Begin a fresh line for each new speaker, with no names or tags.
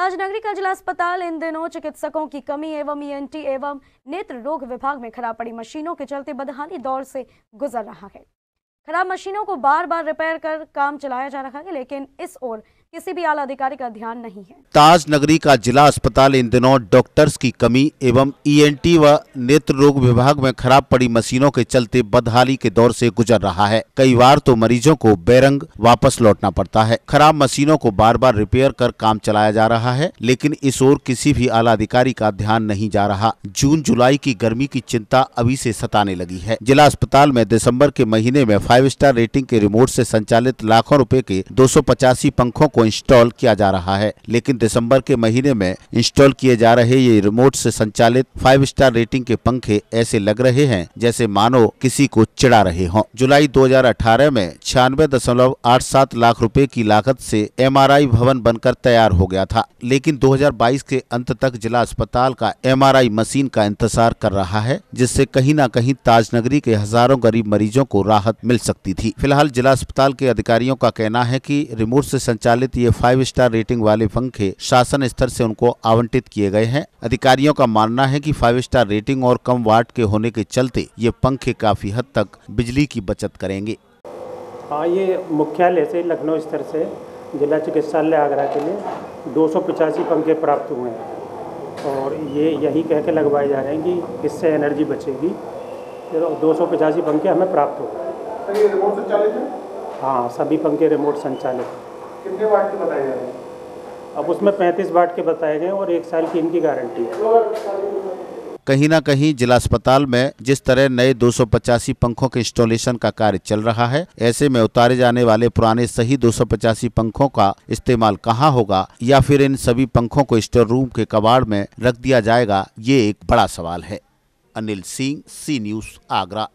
राजनगरी का जिला अस्पताल इन दिनों चिकित्सकों की कमी एवं ईएनटी e एवं नेत्र रोग विभाग में खराब पड़ी मशीनों के चलते बदहाली दौर से गुजर रहा है खराब मशीनों को बार बार रिपेयर कर काम चलाया जा रहा है लेकिन इस ओर किसी भी आला अधिकारी का ध्यान नहीं है
ताज नगरी का जिला अस्पताल इन दिनों डॉक्टर्स की कमी एवं ईएनटी e व नेत्र रोग विभाग में खराब पड़ी मशीनों के चलते बदहाली के दौर से गुजर रहा है कई बार तो मरीजों को बेरंग वापस लौटना पड़ता है खराब मशीनों को बार बार रिपेयर कर काम चलाया जा रहा है लेकिन इस ओर किसी भी आला अधिकारी का ध्यान नहीं जा रहा जून जुलाई की गर्मी की चिंता अभी ऐसी सताने लगी है जिला अस्पताल में दिसम्बर के महीने में फाइव स्टार रेटिंग के रिमोट ऐसी संचालित लाखों रूपए के दो पंखों को को इंस्टॉल किया जा रहा है लेकिन दिसंबर के महीने में इंस्टॉल किए जा रहे ये रिमोट से संचालित फाइव स्टार रेटिंग के पंखे ऐसे लग रहे हैं जैसे मानो किसी को चिड़ा रहे हों जुलाई 2018 में छियानवे दशमलव आठ सात लाख रुपए की लागत से एमआरआई भवन बनकर तैयार हो गया था लेकिन 2022 के अंत तक जिला अस्पताल का एमआरआई मशीन का इंतजार कर रहा है जिससे कहीं न कहीं ताजनगरी के हजारों गरीब मरीजों को राहत मिल सकती थी फिलहाल जिला अस्पताल के अधिकारियों का कहना है कि रिमोट से संचालित ये फाइव स्टार रेटिंग वाले पंखे शासन स्तर से उनको आवंटित किए गए हैं अधिकारियों का मानना है कि फाइव स्टार रेटिंग और कम वाट के होने के चलते ये पंखे काफी हद तक बिजली की बचत करेंगे
हाँ ये मुख्यालय से लखनऊ स्तर से जिला चिकित्सालय आगरा के लिए दो पंखे प्राप्त हुए हैं और ये यही कह के लगवाए जा रहे हैं कि इससे एनर्जी बचेगी दो सौ पंखे हमें प्राप्त हो
गए
हाँ सभी पंखे रिमोट संचालित हैं कितने वाट के बताए जा रहे हैं अब उसमें पैंतीस वाट के बताए गए और एक साल की इनकी गारंटी है
कहीं ना कहीं जिला अस्पताल में जिस तरह नए दो पंखों के इंस्टॉलेशन का कार्य चल रहा है ऐसे में उतारे जाने वाले पुराने सही दो पंखों का इस्तेमाल कहाँ होगा या फिर इन सभी पंखों को स्टोर रूम के कबाड़ में रख दिया जाएगा ये एक बड़ा सवाल है अनिल सिंह सी न्यूज आगरा